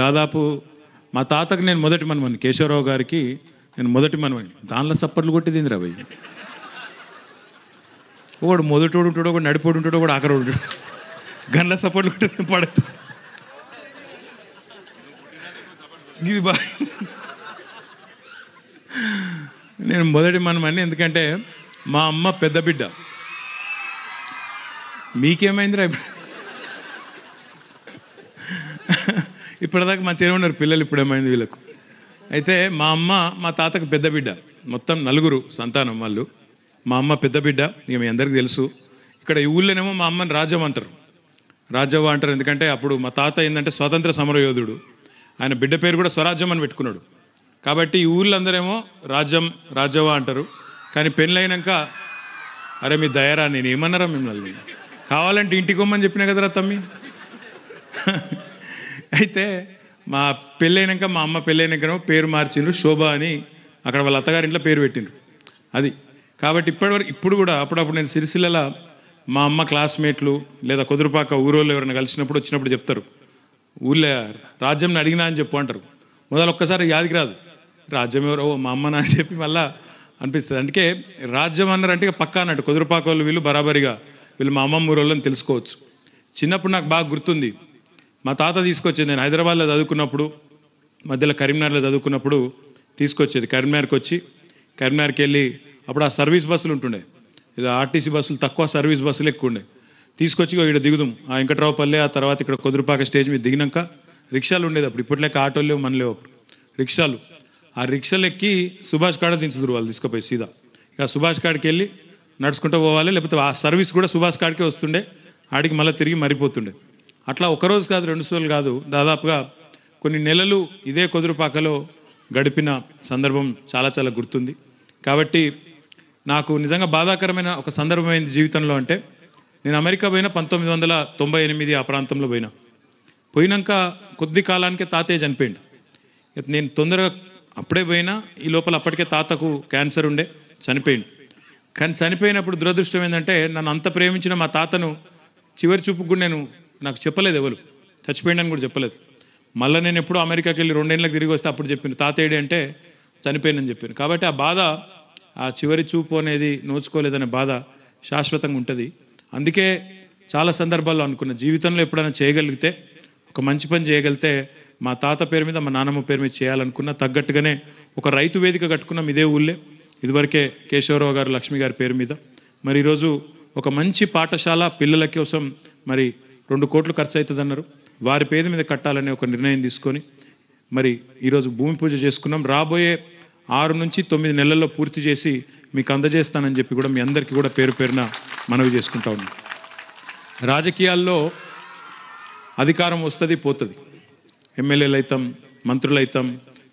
దాదాపు మా తాతకు నేను మొదటి మనమని కేశవరావు గారికి నేను మొదటి మనమని దానిలో సప్పర్లు కొట్టింది రా భయ్య ఒకడు మొదటి ఉంటాడు ఒకటి నడిపోడు ఉంటాడు ఒకడు ఆఖరోడు ఉంటాడు గన్ల సప్పర్లు కొట్టేది పడతా ఇది బా నేను మొదటి మనమని ఎందుకంటే మా అమ్మ పెద్ద బిడ్డ మీకేమైందిరా ఇప్పుడు ఇప్పటిదాకా మంచిగానే ఉన్నారు పిల్లలు ఇప్పుడేమైంది వీళ్ళకు అయితే మా అమ్మ మా తాతకు పెద్ద బిడ్డ మొత్తం నలుగురు సంతానం వాళ్ళు మా అమ్మ పెద్ద బిడ్డ ఇక మీ అందరికీ తెలుసు ఇక్కడ ఈ ఊళ్ళోనేమో మా అమ్మని రాజవ్వ అంటారు రాజవ్వ అంటారు ఎందుకంటే అప్పుడు మా తాత ఏంటంటే స్వాతంత్ర సమరయోధుడు ఆయన బిడ్డ పేరు కూడా స్వరాజ్యం అని పెట్టుకున్నాడు కాబట్టి ఈ ఊళ్ళందరేమో రాజ్యం రాజవ్వ అంటారు కానీ పెళ్ళైనాక అరే మీ దయరా నేను ఏమన్నారా మిమ్మల్ని కావాలంటే ఇంటికి కొమ్మని చెప్పినా కదరా తమ్మి అయితే మా పెళ్ళైనాక మా అమ్మ పెళ్ళైనాకనో పేరు మార్చిండ్రు శోభ అని అక్కడ వాళ్ళ అత్తగారింట్లో పేరు పెట్టిండ్రు అది కాబట్టి ఇప్పటివరకు ఇప్పుడు కూడా అప్పుడప్పుడు నేను సిరిసిల్ల మా అమ్మ క్లాస్మేట్లు లేదా కుదురుపాక ఊరోళ్ళు ఎవరైనా కలిసినప్పుడు వచ్చినప్పుడు చెప్తారు ఊళ్ళో రాజ్యంని అడిగినా అని చెప్పు అంటారు మొదలు ఒక్కసారి యాదికి రాదు రాజ్యం ఎవరో మా అమ్మనా అని చెప్పి మళ్ళా అనిపిస్తుంది అందుకే రాజ్యం అన్నారంటే పక్కా అన్నట్టు కుదురుపాక వాళ్ళు వీళ్ళు బరాబరిగా వీళ్ళు మా అమ్మమ్మ ఊరోళ్ళని తెలుసుకోవచ్చు చిన్నప్పుడు నాకు బాగా గుర్తుంది మా తాత తీసుకొచ్చేది నేను హైదరాబాద్లో చదువుకున్నప్పుడు మధ్యలో కరీంనగర్లో చదువుకున్నప్పుడు తీసుకొచ్చేది కరీంనగర్కి వచ్చి కరీంనగర్కి వెళ్ళి అప్పుడు ఆ సర్వీస్ బస్సులు ఉంటుండే ఇది ఆర్టీసీ బస్సులు తక్కువ సర్వీస్ బస్సులు ఎక్కువ ఉండే తీసుకొచ్చి ఇక్కడ దిగుదాం ఆ వెంకట్రావుపల్లి ఆ తర్వాత ఇక్కడ కుదురుపాక స్టేజ్ మీద దిగినాక రిక్షాలు ఉండేది అప్పుడు ఇప్పుడు లేక ఆటోలు లేవు మన లేవు అప్పుడు రిక్షాలు ఆ రిక్షాలు ఎక్కి సుభాష్ కాడ దించుదురు వాళ్ళు తీసుకుపోయి సీదా ఇక సుభాష్ కాడికి వెళ్ళి నడుచుకుంటూ పోవాలి లేకపోతే ఆ సర్వీస్ కూడా సుభాష్ కాడికే వస్తుండే ఆడికి మళ్ళీ తిరిగి మరిపోతుండే అట్లా ఒకరోజు కాదు రెండు సోలు కాదు దాదాపుగా కొన్ని నెలలు ఇదే కొదురుపాకలో గడిపిన సందర్భం చాలా చాలా గుర్తుంది కాబట్టి నాకు నిజంగా బాధాకరమైన ఒక సందర్భమైంది జీవితంలో అంటే నేను అమెరికా పోయిన పంతొమ్మిది వందల తొంభై ఎనిమిది ఆ ప్రాంతంలో పోయినా పోయినాక కొద్ది కాలానికే తాతయ్య చనిపోయిండు నేను తొందరగా అప్పుడే పోయినా ఈ లోపల అప్పటికే తాతకు క్యాన్సర్ ఉండే చనిపోయిండు కానీ చనిపోయినప్పుడు దురదృష్టం ఏంటంటే నన్ను అంత ప్రేమించిన మా తాతను చివరి చూపుకు నేను నాకు చెప్పలేదు ఎవరు చచ్చిపోయిండని కూడా చెప్పలేదు మళ్ళీ నేను ఎప్పుడు అమెరికాకి వెళ్ళి రెండేళ్ళకి తిరిగి వస్తే అప్పుడు చెప్పింది తాతయ్యడి అంటే చనిపోయినని చెప్పాను కాబట్టి ఆ బాధ ఆ చివరి చూపు అనేది నోచుకోలేదనే బాధ శాశ్వతంగా ఉంటుంది అందుకే చాలా సందర్భాల్లో అనుకున్న జీవితంలో ఎప్పుడైనా చేయగలిగితే ఒక మంచి పని చేయగలిగితే మా తాత పేరు మీద మా నానమ్మ పేరు మీద చేయాలనుకున్న తగ్గట్టుగానే ఒక రైతు వేదిక కట్టుకున్నాం ఇదే ఊళ్ళే ఇదివరకే కేశవరావు గారు లక్ష్మి గారి పేరు మీద మరి ఈరోజు ఒక మంచి పాఠశాల పిల్లల కోసం మరి రెండు కోట్లు ఖర్చు అవుతుందన్నారు వారి పేరు మీద కట్టాలనే ఒక నిర్ణయం తీసుకొని మరి ఈరోజు భూమి పూజ చేసుకున్నాం రాబోయే ఆరు నుంచి తొమ్మిది నెలల్లో పూర్తి చేసి మీకు అందజేస్తానని చెప్పి కూడా మీ అందరికీ కూడా పేరు పేరున మనవి చేసుకుంటా ఉన్నాం రాజకీయాల్లో అధికారం వస్తుంది పోతుంది ఎమ్మెల్యేలు అవుతాం మంత్రులు అవుతాం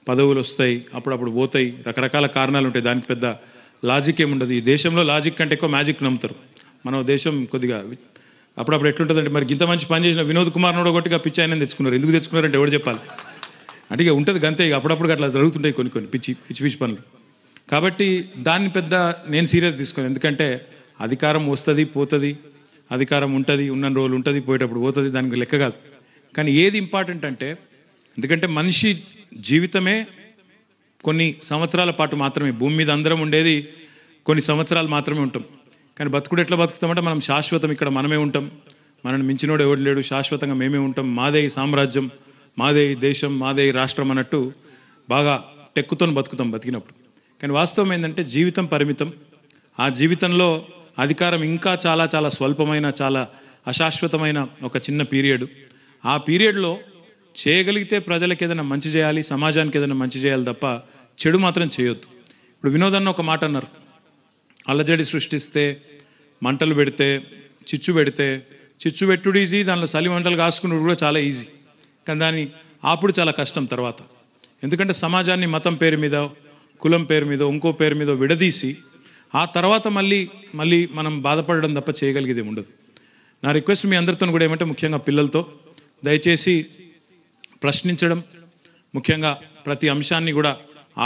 పదవులు వస్తాయి అప్పుడప్పుడు పోతాయి రకరకాల కారణాలు ఉంటాయి దానికి పెద్ద లాజిక్ ఏముండదు ఈ దేశంలో లాజిక్ కంటే ఎక్కువ మ్యాజిక్ నమ్ముతారు మన దేశం కొద్దిగా అప్పుడప్పుడు ఎట్లుంటుందంటే మరి ఇంత మంచి పని చేసిన వినోద్ కుమార్ నోడగొట్టిగా పిచ్చి ఆయన తెచ్చుకున్నారు ఎందుకు తెచ్చుకున్నారంటే ఎవరు చెప్పాలి అంటే ఇక ఉంటుంది అంతే ఇక అప్పుడప్పుడు అట్లా జరుగుతుంటాయి కొన్ని కొన్ని పిచ్చి పిచ్చి పిచ్చి పనులు కాబట్టి దాన్ని పెద్ద నేను సీరియస్ తీసుకోను ఎందుకంటే అధికారం వస్తుంది పోతుంది అధికారం ఉంటుంది ఉన్న రోజులు ఉంటుంది పోయేటప్పుడు పోతుంది దానికి లెక్క కాదు కానీ ఏది ఇంపార్టెంట్ అంటే ఎందుకంటే మనిషి జీవితమే కొన్ని సంవత్సరాల పాటు మాత్రమే భూమి మీద అందరం ఉండేది కొన్ని సంవత్సరాలు మాత్రమే ఉంటాం కానీ బతుకుడు ఎట్లా బతుకుతామంటే మనం శాశ్వతం ఇక్కడ మనమే ఉంటాం మనల్ని మించినోడు ఎవడు లేడు శాశ్వతంగా మేమే ఉంటాం మాదే సామ్రాజ్యం మాదే దేశం మాదే రాష్ట్రం అన్నట్టు బాగా టెక్కుతో బతుకుతాం బతికినప్పుడు కానీ వాస్తవం ఏంటంటే జీవితం పరిమితం ఆ జీవితంలో అధికారం ఇంకా చాలా చాలా స్వల్పమైన చాలా అశాశ్వతమైన ఒక చిన్న పీరియడ్ ఆ పీరియడ్లో చేయగలిగితే ప్రజలకు ఏదైనా మంచి చేయాలి సమాజానికి ఏదైనా మంచి చేయాలి తప్ప చెడు మాత్రం చేయొద్దు ఇప్పుడు వినోదన్న ఒక మాట అన్నారు అల్లజడి సృష్టిస్తే మంటలు పెడితే చిచ్చు పెడితే చిచ్చు పెట్టుడు ఈజీ దానిలో చలి మంటలు కాసుకుని కూడా చాలా ఈజీ కానీ దాని ఆపుడు చాలా కష్టం తర్వాత ఎందుకంటే సమాజాన్ని మతం పేరు మీద కులం పేరు మీద ఇంకో పేరు మీద విడదీసి ఆ తర్వాత మళ్ళీ మళ్ళీ మనం బాధపడడం తప్ప చేయగలిగేది ఉండదు నా రిక్వెస్ట్ మీ అందరితో కూడా ఏమంటే ముఖ్యంగా పిల్లలతో దయచేసి ప్రశ్నించడం ముఖ్యంగా ప్రతి అంశాన్ని కూడా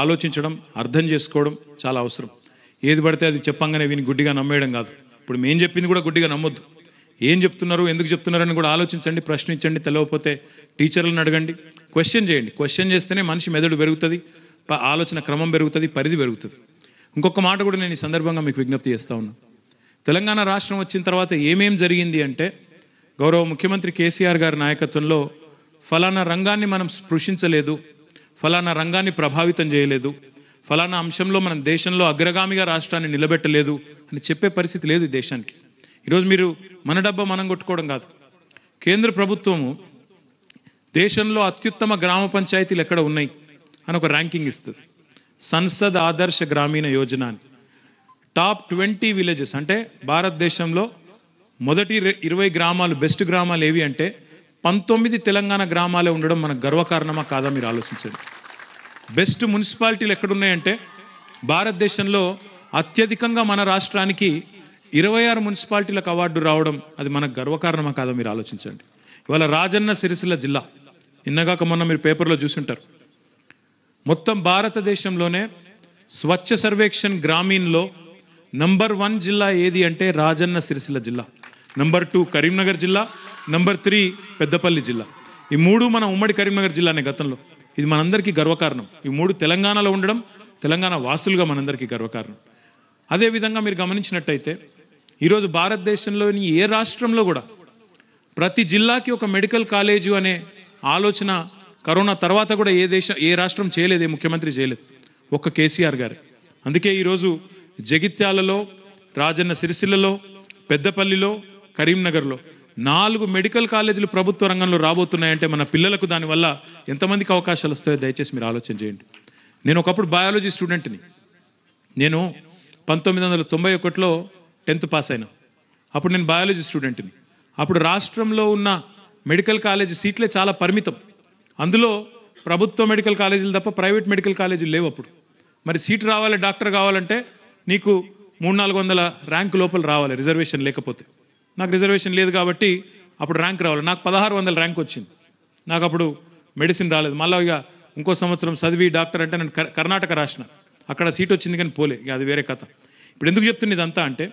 ఆలోచించడం అర్థం చేసుకోవడం చాలా అవసరం ఏది పడితే అది చెప్పంగానే వీని గుడ్డిగా నమ్మేయడం కాదు ఇప్పుడు మేము చెప్పింది కూడా గుడ్డిగా నమ్మొద్దు ఏం చెప్తున్నారు ఎందుకు చెప్తున్నారని కూడా ఆలోచించండి ప్రశ్నించండి తెలవకపోతే టీచర్లను అడగండి క్వశ్చన్ చేయండి క్వశ్చన్ చేస్తేనే మనిషి మెదడు పెరుగుతుంది ఆలోచన క్రమం పెరుగుతుంది పరిధి పెరుగుతుంది ఇంకొక మాట కూడా నేను ఈ సందర్భంగా మీకు విజ్ఞప్తి చేస్తా ఉన్నా తెలంగాణ రాష్ట్రం వచ్చిన తర్వాత ఏమేం జరిగింది అంటే గౌరవ ముఖ్యమంత్రి కేసీఆర్ గారి నాయకత్వంలో ఫలానా రంగాన్ని మనం స్పృశించలేదు ఫలానా రంగాన్ని ప్రభావితం చేయలేదు ఫలానా అంశంలో మనం దేశంలో అగ్రగామిగా రాష్ట్రాన్ని నిలబెట్టలేదు అని చెప్పే పరిస్థితి లేదు ఈ దేశానికి ఈరోజు మీరు మన డబ్బా మనం కొట్టుకోవడం కాదు కేంద్ర ప్రభుత్వము దేశంలో అత్యుత్తమ గ్రామ పంచాయతీలు ఎక్కడ ఉన్నాయి అని ఒక ర్యాంకింగ్ ఇస్తుంది సంసద్ ఆదర్శ గ్రామీణ యోజన అని టాప్ ట్వంటీ విలేజెస్ అంటే భారతదేశంలో మొదటి ఇరవై గ్రామాలు బెస్ట్ గ్రామాలు ఏవి అంటే పంతొమ్మిది తెలంగాణ గ్రామాలే ఉండడం మనకు గర్వకారణమా కాదా మీరు ఆలోచించండి బెస్ట్ మున్సిపాలిటీలు ఎక్కడున్నాయంటే భారతదేశంలో అత్యధికంగా మన రాష్ట్రానికి ఇరవై ఆరు మున్సిపాలిటీలకు అవార్డు రావడం అది మనకు గర్వకారణమా కాదో మీరు ఆలోచించండి ఇవాళ రాజన్న సిరిసిల్ల జిల్లా ఇన్నగాక మొన్న మీరు పేపర్లో చూసుంటారు మొత్తం భారతదేశంలోనే స్వచ్ఛ సర్వేక్షణ్ గ్రామీణ్లో నంబర్ వన్ జిల్లా ఏది అంటే రాజన్న సిరిసిల్ల జిల్లా నంబర్ టూ కరీంనగర్ జిల్లా నంబర్ త్రీ పెద్దపల్లి జిల్లా ఈ మూడు మన ఉమ్మడి కరీంనగర్ జిల్లానే గతంలో ఇది మనందరికీ గర్వకారణం ఈ మూడు తెలంగాణలో ఉండడం తెలంగాణ వాసులుగా మనందరికీ గర్వకారణం అదేవిధంగా మీరు గమనించినట్టయితే ఈరోజు భారతదేశంలోని ఏ రాష్ట్రంలో కూడా ప్రతి జిల్లాకి ఒక మెడికల్ కాలేజీ అనే ఆలోచన కరోనా తర్వాత కూడా ఏ దేశం ఏ రాష్ట్రం చేయలేదు ఏ ముఖ్యమంత్రి చేయలేదు ఒక్క కేసీఆర్ గారు అందుకే ఈరోజు జగిత్యాలలో రాజన్న సిరిసిల్లలో పెద్దపల్లిలో కరీంనగర్లో నాలుగు మెడికల్ కాలేజీలు ప్రభుత్వ రంగంలో రాబోతున్నాయంటే మన పిల్లలకు దానివల్ల ఎంతమందికి అవకాశాలు వస్తాయో దయచేసి మీరు ఆలోచన చేయండి నేను ఒకప్పుడు బయాలజీ స్టూడెంట్ని నేను పంతొమ్మిది వందల తొంభై ఒకటిలో టెన్త్ పాస్ అయినా అప్పుడు నేను బయాలజీ స్టూడెంట్ని అప్పుడు రాష్ట్రంలో ఉన్న మెడికల్ కాలేజీ సీట్లే చాలా పరిమితం అందులో ప్రభుత్వ మెడికల్ కాలేజీలు తప్ప ప్రైవేట్ మెడికల్ కాలేజీలు లేవు అప్పుడు మరి సీట్ రావాలి డాక్టర్ కావాలంటే నీకు మూడు నాలుగు వందల ర్యాంక్ లోపల రావాలి రిజర్వేషన్ లేకపోతే నాకు రిజర్వేషన్ లేదు కాబట్టి అప్పుడు ర్యాంక్ రావాలి నాకు పదహారు వందల ర్యాంక్ వచ్చింది నాకు అప్పుడు మెడిసిన్ రాలేదు మళ్ళీ ఇక ఇంకో సంవత్సరం చదివి డాక్టర్ అంటే నేను కర్ణాటక రాసిన అక్కడ సీట్ వచ్చింది కానీ పోలే అది వేరే కథ ఇప్పుడు ఎందుకు చెప్తుంది ఇదంతా అంటే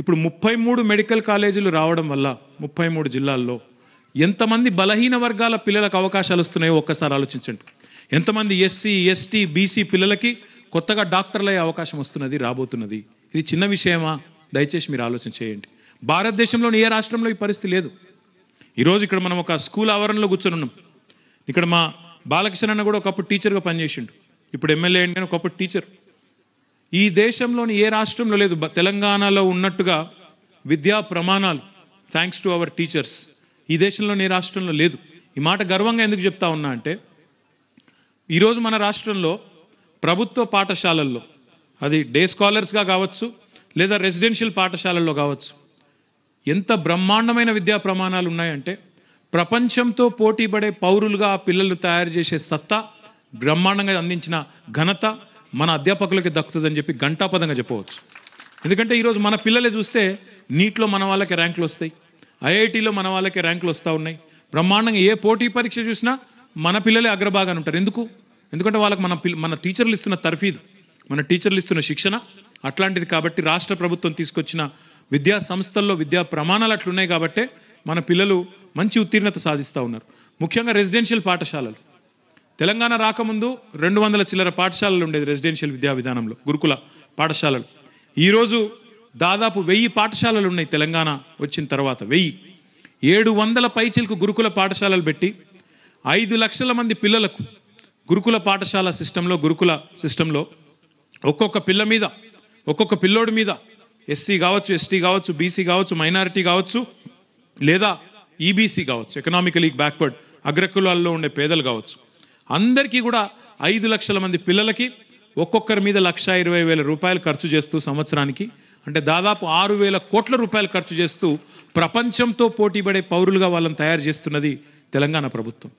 ఇప్పుడు ముప్పై మూడు మెడికల్ కాలేజీలు రావడం వల్ల ముప్పై మూడు జిల్లాల్లో ఎంతమంది బలహీన వర్గాల పిల్లలకు అవకాశాలు వస్తున్నాయో ఒక్కసారి ఆలోచించండి ఎంతమంది ఎస్సీ ఎస్టీ బీసీ పిల్లలకి కొత్తగా డాక్టర్లు అయ్యే అవకాశం వస్తున్నది రాబోతున్నది ఇది చిన్న విషయమా దయచేసి మీరు ఆలోచన చేయండి భారతదేశంలోని ఏ రాష్ట్రంలో ఈ పరిస్థితి లేదు ఈరోజు ఇక్కడ మనం ఒక స్కూల్ ఆవరణలో కూర్చొని ఉన్నాం ఇక్కడ మా బాలకృష్ణ అన్న కూడా ఒకప్పుడు టీచర్గా పనిచేసిండు ఇప్పుడు ఎమ్మెల్యే అంటే ఒకప్పుడు టీచర్ ఈ దేశంలోని ఏ రాష్ట్రంలో లేదు తెలంగాణలో ఉన్నట్టుగా విద్యా ప్రమాణాలు థ్యాంక్స్ టు అవర్ టీచర్స్ ఈ దేశంలోని ఏ రాష్ట్రంలో లేదు ఈ మాట గర్వంగా ఎందుకు చెప్తా ఉన్నా అంటే ఈరోజు మన రాష్ట్రంలో ప్రభుత్వ పాఠశాలల్లో అది డే స్కాలర్స్గా కావచ్చు లేదా రెసిడెన్షియల్ పాఠశాలల్లో కావచ్చు ఎంత బ్రహ్మాండమైన విద్యా ప్రమాణాలు ఉన్నాయంటే ప్రపంచంతో పోటీపడే పౌరులుగా పిల్లలు తయారు చేసే సత్తా బ్రహ్మాండంగా అందించిన ఘనత మన అధ్యాపకులకి దక్కుతుందని చెప్పి ఘంటాపదంగా చెప్పవచ్చు ఎందుకంటే ఈరోజు మన పిల్లలే చూస్తే నీట్లో మన వాళ్ళకి ర్యాంకులు వస్తాయి ఐఐటీలో మన వాళ్ళకి ర్యాంకులు వస్తూ ఉన్నాయి బ్రహ్మాండంగా ఏ పోటీ పరీక్ష చూసినా మన పిల్లలే అగ్రభాగాన్ని ఉంటారు ఎందుకు ఎందుకంటే వాళ్ళకి మన మన టీచర్లు ఇస్తున్న తర్ఫీదు మన టీచర్లు ఇస్తున్న శిక్షణ అట్లాంటిది కాబట్టి రాష్ట్ర ప్రభుత్వం తీసుకొచ్చిన విద్యా సంస్థల్లో విద్యా ప్రమాణాలు అట్లున్నాయి కాబట్టే మన పిల్లలు మంచి ఉత్తీర్ణత సాధిస్తూ ఉన్నారు ముఖ్యంగా రెసిడెన్షియల్ పాఠశాలలు తెలంగాణ రాకముందు రెండు వందల చిల్లర పాఠశాలలు ఉండేది రెసిడెన్షియల్ విద్యా విధానంలో గురుకుల పాఠశాలలు ఈరోజు దాదాపు వెయ్యి పాఠశాలలు ఉన్నాయి తెలంగాణ వచ్చిన తర్వాత వెయ్యి ఏడు వందల పైచిలకు గురుకుల పాఠశాలలు పెట్టి ఐదు లక్షల మంది పిల్లలకు గురుకుల పాఠశాల సిస్టంలో గురుకుల సిస్టంలో ఒక్కొక్క పిల్ల మీద ఒక్కొక్క పిల్లోడి మీద ఎస్సీ కావచ్చు ఎస్టీ కావచ్చు బీసీ కావచ్చు మైనారిటీ కావచ్చు లేదా ఈబీసీ కావచ్చు ఎకనామికలీ బ్యాక్వర్డ్ అగ్రకులాల్లో ఉండే పేదలు కావచ్చు అందరికీ కూడా ఐదు లక్షల మంది పిల్లలకి ఒక్కొక్కరి మీద లక్ష ఇరవై వేల రూపాయలు ఖర్చు చేస్తూ సంవత్సరానికి అంటే దాదాపు ఆరు వేల కోట్ల రూపాయలు ఖర్చు చేస్తూ ప్రపంచంతో పోటీపడే పౌరులుగా వాళ్ళని తయారు చేస్తున్నది తెలంగాణ ప్రభుత్వం